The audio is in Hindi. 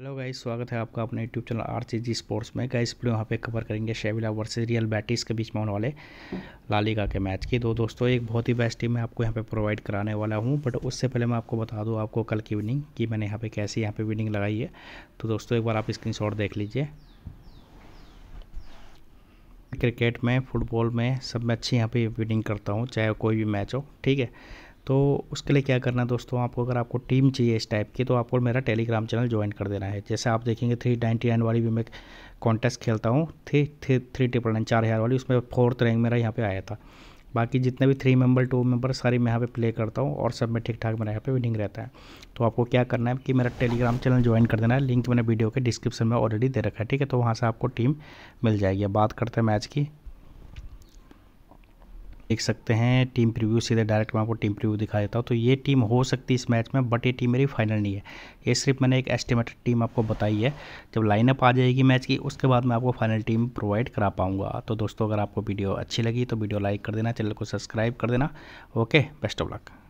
हेलो गाइस स्वागत है आपका अपने YouTube channel R C G sports में गाइस प्ले यहाँ पे कवर करेंगे शेविला वर्सेस रियल बैटिस के बीच में होने वाले लालिगा के मैच की तो दोस्तों एक बहुत ही बेस्ट टीम मैं आपको यहाँ पे प्रोवाइड कराने वाला हूँ बट उससे पहले मैं आपको बता दूँ आपको कल की विनिंग कि मैंने यहाँ पर कैसी यहाँ पर विनिंग लगाई है तो दोस्तों एक बार आप स्क्रीन देख लीजिए क्रिकेट में फुटबॉल में सब मैं अच्छी यहाँ पर विनिंग करता हूँ चाहे कोई भी मैच हो ठीक है तो उसके लिए क्या करना है दोस्तों आपको अगर आपको टीम चाहिए इस टाइप की तो आपको मेरा टेलीग्राम चैनल ज्वाइन कर देना है जैसे आप देखेंगे थ्री नाइन्टी नाइन वाली भी मैं कॉन्टेस्ट खेलता हूँ three three three triple nine चार हज़ार वाली उसमें फोर्थ रैंक मेरा यहाँ पे आया था बाकी जितने भी थ्री मेंबर टू मेंबर सारी मैं यहाँ पे प्ले करता हूँ और सब में ठीक ठाक मेरा यहाँ पे विनिंग रहता है तो आपको क्या करना है कि मेरा टेलीग्राम चैनल ज्वाइन कर देना है लिंक मैंने वीडियो के डिस्क्रिप्शन में ऑलरेडी दे रखा है ठीक है तो वहाँ से आपको टीम मिल जाएगी बात करते हैं मैच की देख सकते हैं टीम प्रीव्यू सीधे डायरेक्ट मैं आपको टीम प्रीव्यू दिखा देता हूँ तो ये टीम हो सकती है इस मैच में बट ये टीम मेरी फाइनल नहीं है ये सिर्फ मैंने एक एस्टिमेटेड टीम आपको बताई है जब लाइनअप आ जाएगी मैच की उसके बाद मैं आपको फाइनल टीम प्रोवाइड करा पाऊँगा तो दोस्तों अगर आपको वीडियो अच्छी लगी तो वीडियो लाइक कर देना चैनल को सब्सक्राइब कर देना ओके बेस्ट ऑफ लक